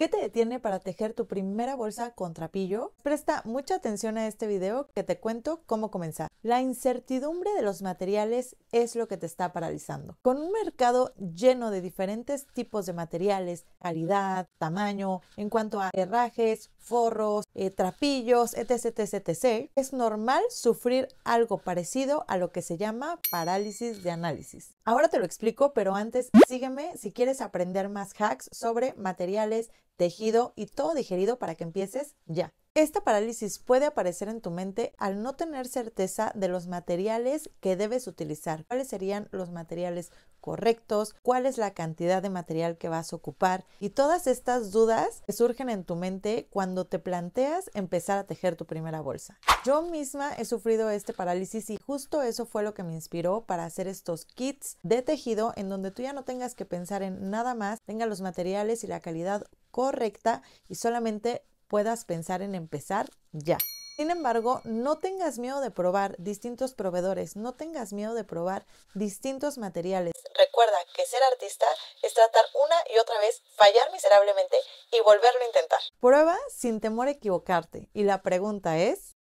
¿Qué te detiene para tejer tu primera bolsa con trapillo? Presta mucha atención a este video que te cuento cómo comenzar. La incertidumbre de los materiales es lo que te está paralizando. Con un mercado lleno de diferentes tipos de materiales, calidad, tamaño, en cuanto a herrajes, forros, eh, trapillos, etc, etc, etc, es normal sufrir algo parecido a lo que se llama parálisis de análisis. Ahora te lo explico, pero antes sígueme si quieres aprender más hacks sobre materiales, tejido y todo digerido para que empieces ya. Esta parálisis puede aparecer en tu mente al no tener certeza de los materiales que debes utilizar, cuáles serían los materiales correctos, cuál es la cantidad de material que vas a ocupar y todas estas dudas que surgen en tu mente cuando te planteas empezar a tejer tu primera bolsa. Yo misma he sufrido este parálisis y justo eso fue lo que me inspiró para hacer estos kits de tejido en donde tú ya no tengas que pensar en nada más, tenga los materiales y la calidad correcta y solamente puedas pensar en empezar ya. Sin embargo, no tengas miedo de probar distintos proveedores, no tengas miedo de probar distintos materiales. Recuerda que ser artista es tratar una y otra vez, fallar miserablemente y volverlo a intentar. Prueba sin temor a equivocarte y la pregunta es,